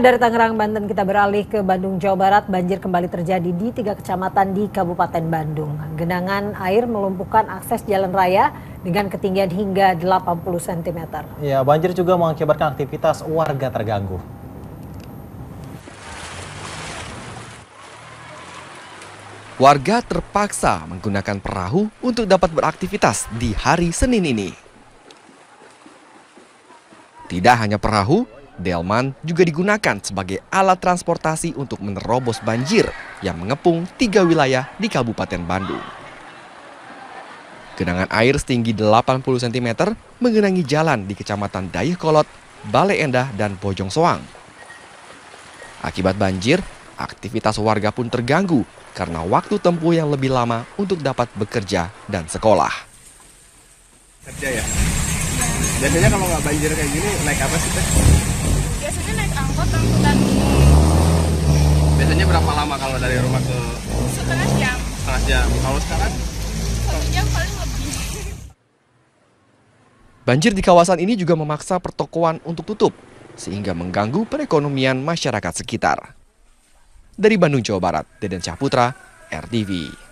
dari Tangerang, Banten kita beralih ke Bandung, Jawa Barat. Banjir kembali terjadi di tiga kecamatan di Kabupaten Bandung. Genangan air melumpuhkan akses jalan raya dengan ketinggian hingga 80 cm. Ya, banjir juga mengakibatkan aktivitas warga terganggu. Warga terpaksa menggunakan perahu untuk dapat beraktivitas di hari Senin ini. Tidak hanya perahu, delman juga digunakan sebagai alat transportasi untuk menerobos banjir yang mengepung tiga wilayah di Kabupaten Bandung. Genangan air setinggi 80 cm menggenangi jalan di Kecamatan Kolot, Bale Endah, dan Bojong Soang. Akibat banjir, aktivitas warga pun terganggu karena waktu tempuh yang lebih lama untuk dapat bekerja dan sekolah. Kerja ya? Biasanya kalau nggak banjir kayak gini naik apa sih teh? Biasanya berapa lama kalau dari rumah ke setengah jam? Setengah jam. Kalau sekarang? Satu jam paling lebih. Banjir di kawasan ini juga memaksa pertokoan untuk tutup sehingga mengganggu perekonomian masyarakat sekitar. Dari Bandung, Jawa Barat, Deden Syahputra, RTV.